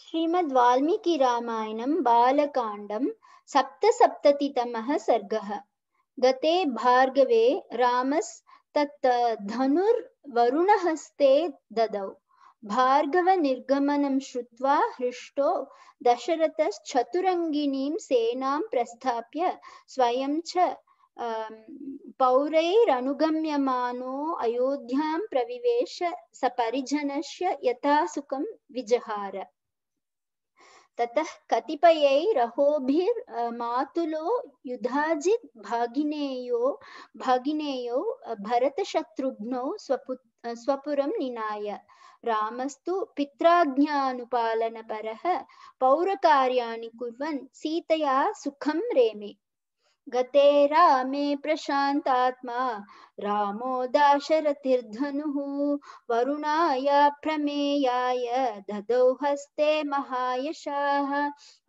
श्रीमद् वाल्मीकि रामायणं बालकाण्डं सप्तसप्ततितमः सर्गः गते भार्गवे रामस्तत् धनुर्वरुणहस्ते ददौ भार्गवनिर्गमनं श्रुत्वा हृष्टो दशरथश्चतुरङ्गिणीं सेनां प्रस्थाप्य स्वयं च अं, पौरैरनुगम्यमानो अयोध्यां प्रविवेश सपरिजनस्य यथा विजहार ततः कतिपयै रहोभिर् मातुलो युधाजित् भागिनेयो भागिनेयो भरतशत्रुघ्नौ स्वपुत् स्वपुरं निनाय रामस्तु पित्राज्ञानुपालनपरः पौरकार्याणि कुर्वन् सीतया सुखं रेमे गते रामे प्रशान्तात्मा रामो दाशरथिर्धनुः वरुणाय प्रमेयाय ददौ हस्ते महायशाः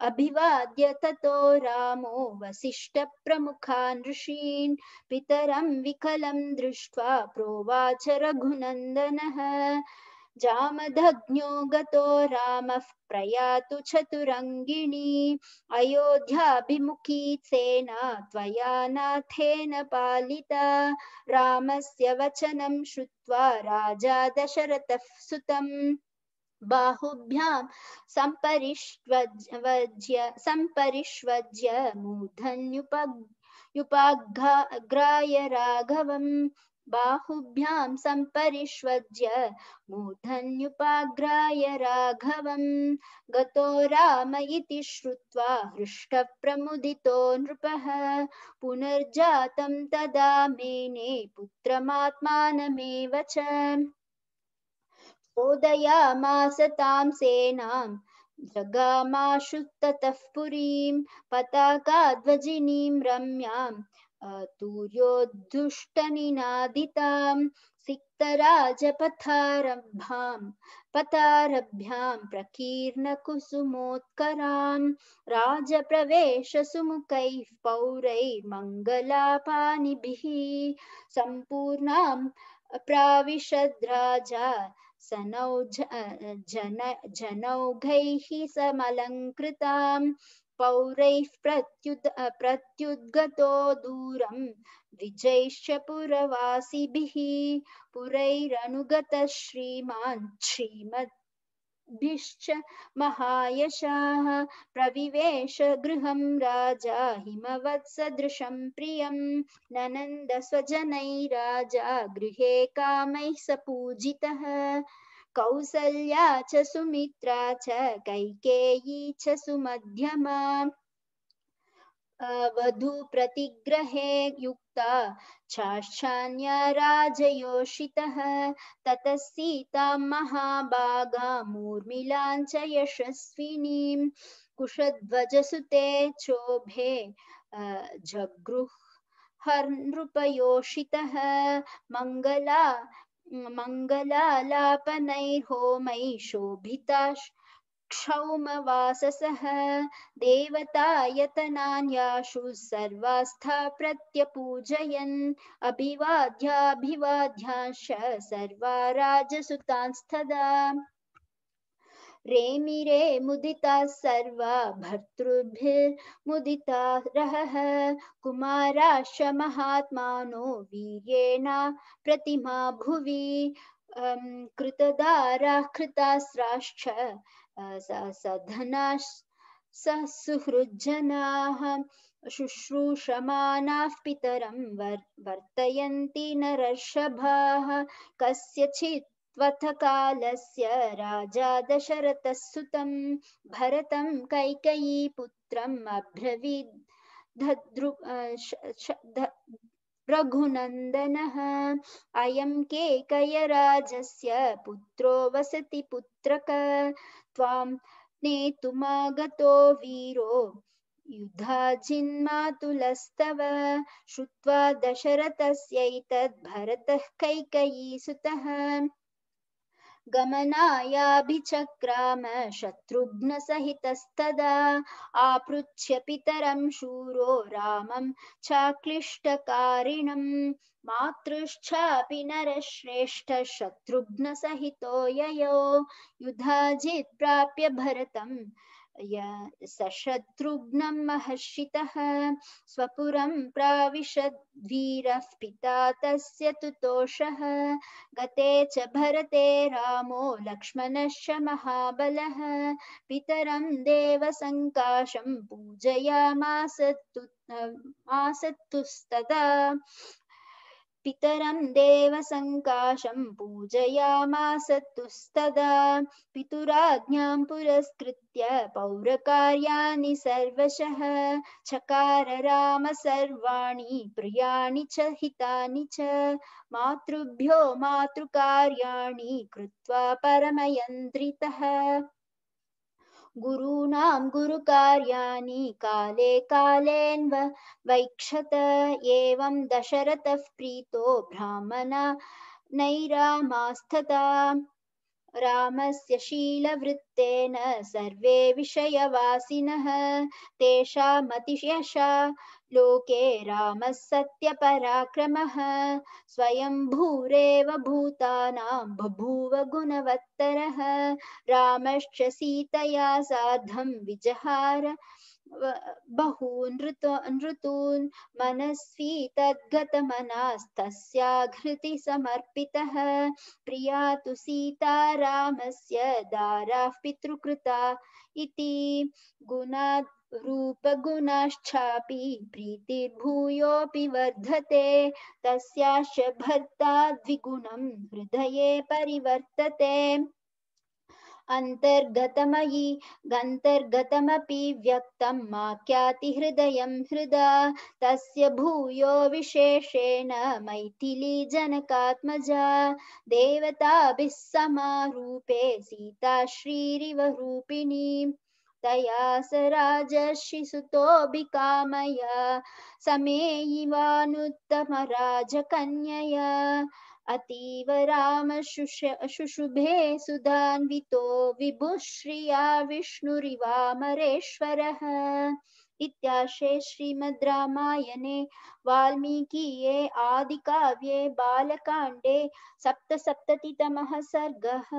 अभिवाद्य ततो रामो वसिष्ठप्रमुखा नृषीन् पितरं विकलं दृष्ट्वा प्रोवाच रघुनन्दनः जामदग्न्यो गतो रामः प्रयातु चतुरङ्गिणी अयोध्याभिमुखी सेना त्वया नाथेन पालिता रामस्य वचनं श्रुत्वा राजा दशरथः सुतम् बाहुभ्यां सम्परिष्वज्य सम्परिष्वज्य मूर्धन्युपग्राय राघवम् बाहुभ्यां सम्परिष्वज्य मूर्धन्युपाग्राय राघवं गतो राम इति श्रुत्वा हृष्टप्रमुदितो नृपः पुनर्जातं तदा मेने पुत्रमात्मानमेव च ओदयामास तां सेनां जगामाशु ततः पुरीं पताकाध्वजिनीं रम्यां अतूर्योद्धुष्टनिनादितां सिक्तराजपथारब्धां पथारभ्यां प्रकीर्णकुसुमोत्करां राजप्रवेशसुमुखैः पौरैर्मङ्गलापानिभिः सम्पूर्णां प्राविशद्राजा सनौ जन जनौघैः समलङ्कृतां पौरैः प्रत्युद प्रत्युद्गतो दूरं द्विजैश्च पुरवासिभिः पुरैरनुगतः श्रीमान् श्रीमत् महायशाः प्रविवेश गृहं राजा हिमवत्सदृशं प्रियं ननन्द स्वजनैराजा गृहे कामैः स पूजितः कौसल्या च सुमित्रा च कैकेयी च सुमध्यमा प्रतिग्रहे युक्ता छाश्चान्या राजयोषितः ततः सीतां मूर्मिलां च यशस्विनीं कुशध्वजसुते चोभे जगृह् हर्नृपयोषितः मंगला मङ्गलालापनैर्होमैः शोभिता क्षौमवाससः देवतायतनान्याशु सर्वास्था प्रत्यपूजयन् अभिवाध्याभिवाध्याश्च सर्वा राजसुतांस्तदा प्रेमी रे मुदिता सर्व भर्तृभि सर्वा भर्तृभिर्मुदिता रहः कुमाराश्च महात्मानो वीर्येण प्रतिमा भुवि अं, कृतदारा कृतदाराः कृतास्राश्च सधनाश्च ससुहृज्जनाः शुश्रूषमानाः पितरं वर् वर्तयन्ति नरर्षभाः कस्यचित् त्वथ कालस्य राजा दशरथः सुतं भरतं कैकयीपुत्रम् अब्रवीद् रघुनन्दनः अयं केकयराजस्य पुत्रो वसति पुत्रक त्वां नेतुमागतो वीरो युधाजिन्मातुलस्तव श्रुत्वा दशरथस्यैतद्भरतः कैकयीसुतः गमनायाभिचक्राम सहित आपृच्छ्य पितरं शूरो रामं चाक्लिष्टकारिणम् मातृश्चापि सहितो ययो युधाजित् प्राप्य भरतम् सशत्रुघ्न महर्षि स्वुर प्राविशद्वीरः पिता तस्तोष तुतोषः गते च भरते रामो लक्ष्मणश्च महाबलः पितरं देवसङ्काशं पूजयामासत्तु आसत्तुस्तदा पितरं देवसङ्काशं पूजयामास तुस्तदा पितुराज्ञां पुरस्कृत्य पौरकार्याणि सर्वशः चकार राम सर्वाणि प्रियाणि च हितानि च मातृभ्यो मातृकार्याणि कृत्वा परमयन्त्रितः गुरूणां गुरुकार्याणि काले कालेन्व वैक्षत एवं दशरथः प्रीतो ब्राह्मणा नैरामास्तता रामस्य शीलवृत्तेन सर्वे विषयवासिनः तेषामतिशयशा लोके रामः सत्यपराक्रमः स्वयं भूरेव भूतानां बभूव गुणवत्तरः रामश्च सीतया सार्धं विजहार बहून् नृतून् मनस्वी तद्गतमनास्तस्या समर्पितः प्रिया तु सीतारामस्य दाराः पितृकृता इति गुणात् रूपगुणाश्चापि प्रीतिर्भूयोऽपि वर्धते तस्याश्च भर्ता द्विगुणं हृदये परिवर्तते अन्तर्गतमयि गन्तर्गतमपि व्यक्तं मा ख्याति हृदयं हृदा तस्य भूयो विशेषेण मैथिली जनकात्मजा देवताभिः समारूपे सीता श्रीरिव रूपिणी तया स राजशिसुतोऽभिकामया समेयिवानुत्तमराजकन्यया अतीव राम शुशुभे सुधान्वितो विभुश्रिया विष्णुरिवामरेश्वरः इत्याशे श्रीमद् रामायणे वाल्मीकीये आदिकाव्ये बालकाण्डे सप्तसप्ततितमः सर्गः